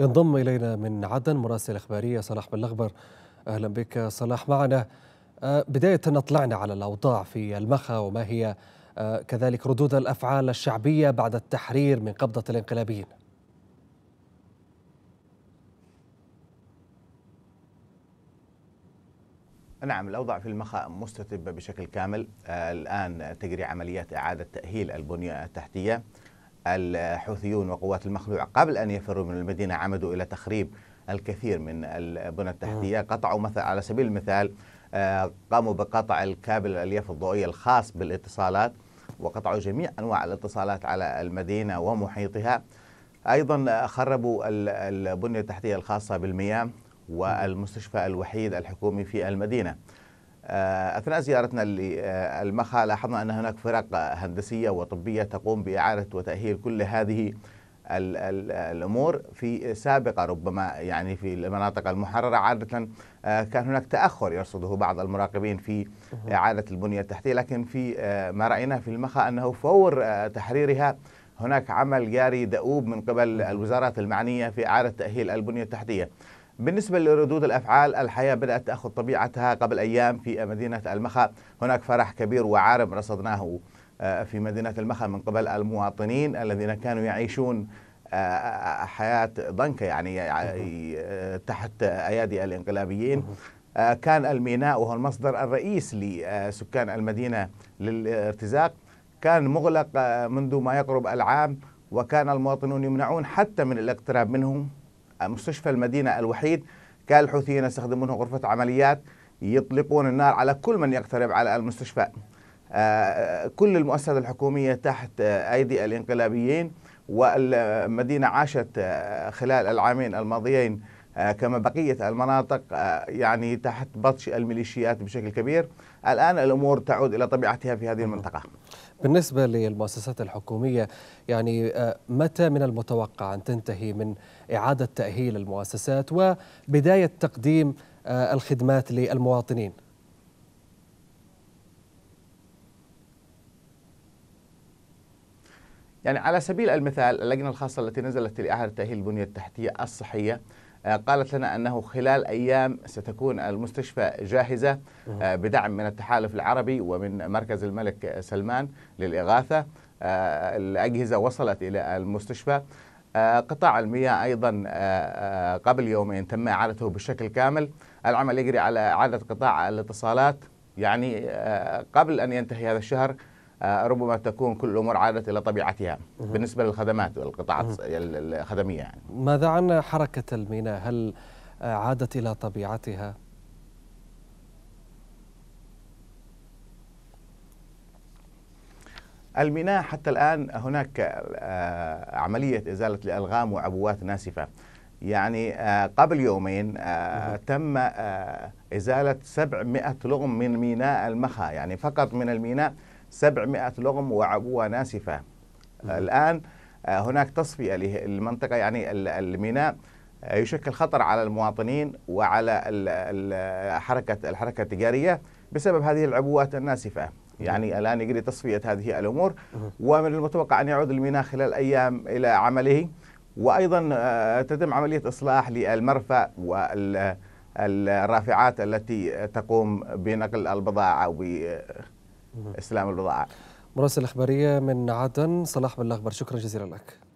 ينضم إلينا من عدن مراسل إخبارية صلاح بالأخبر أهلا بك صلاح معنا آه، بداية أطلعنا على الأوضاع في المخا وما هي آه، كذلك ردود الأفعال الشعبية بعد التحرير من قبضة الانقلابيين نعم الأوضاع في المخا مستتبة بشكل كامل آه، الآن تجري عمليات إعادة تأهيل البنية التحتية الحوثيون وقوات المخلوع قبل أن يفروا من المدينة عمدوا إلى تخريب الكثير من البنى التحتية قطعوا مثلا على سبيل المثال آه، قاموا بقطع الكابل الألياف الضوئية الخاص بالاتصالات وقطعوا جميع أنواع الاتصالات على المدينة ومحيطها أيضا آه، خربوا البنية التحتية الخاصة بالمياه والمستشفى الوحيد الحكومي في المدينة آه، أثناء زيارتنا للمخا لاحظنا أن هناك فرق هندسية وطبية تقوم بإعادة وتأهيل كل هذه الأمور في سابقة ربما يعني في المناطق المحررة عادة آه، كان هناك تأخر يرصده بعض المراقبين في إعادة البنية التحتية لكن في آه، ما رأيناه في المخا أنه فور تحريرها هناك عمل جاري دؤوب من قبل الوزارات المعنية في إعادة تأهيل البنية التحتية بالنسبة لردود الأفعال الحياة بدأت تأخذ طبيعتها قبل أيام في مدينة المخا هناك فرح كبير وعارم رصدناه آه، في مدينة المخا من قبل المواطنين الذين كانوا يعيشون آه، آه، حياة ضنكة يعني تحت أيادي الإنقلابيين كان الميناء وهو المصدر الرئيس لسكان المدينة للارتزاق كان مغلق منذ ما يقرب العام وكان المواطنون يمنعون حتى من الاقتراب منه مستشفى المدينة الوحيد كان الحوثيين يستخدمونه غرفة عمليات يطلقون النار على كل من يقترب على المستشفى آه، كل المؤسسات الحكومية تحت أيدي الإنقلابيين والمدينة عاشت آه، خلال العامين الماضيين آه، كما بقية المناطق آه، يعني تحت بطش الميليشيات بشكل كبير الآن الأمور تعود إلى طبيعتها في هذه المنطقة بالنسبة للمؤسسات الحكومية يعني آه، متى من المتوقع أن تنتهي من إعادة تأهيل المؤسسات وبداية تقديم الخدمات للمواطنين يعني على سبيل المثال اللجنة الخاصة التي نزلت لإعادة تأهيل البنية التحتية الصحية آه، قالت لنا أنه خلال أيام ستكون المستشفى جاهزة آه، بدعم من التحالف العربي ومن مركز الملك سلمان للإغاثة آه، الأجهزة وصلت إلى المستشفى قطاع المياه أيضا قبل يومين تم إعادته بشكل كامل العمل يجري على إعادة قطاع الاتصالات يعني قبل أن ينتهي هذا الشهر آه، ربما تكون كل الامور عادت الى طبيعتها بالنسبه للخدمات والقطاعات الخدميه يعني. ماذا عن حركه الميناء؟ هل عادت الى طبيعتها؟ الميناء حتى الان هناك آه، عمليه ازاله الالغام وعبوات ناسفه. يعني آه، قبل يومين تم ازاله 700 لغم من ميناء المخا يعني فقط من الميناء 700 لغم وعبوه ناسفة م. الآن آه، هناك تصفية للمنطقة يعني الميناء آه، يشكل خطر على المواطنين وعلى الحركة الحركة التجارية بسبب هذه العبوات الناسفة يعني الآن يجري تصفية هذه الأمور ومن المتوقع أن يعود الميناء خلال أيام إلى عمله وأيضا آه، تتم عملية إصلاح للمرفأ والرافعات التي تقوم بنقل البضاعة استلام البضاعه مراسل الاخباريه من عدن صلاح بالاخبار شكرا جزيلا لك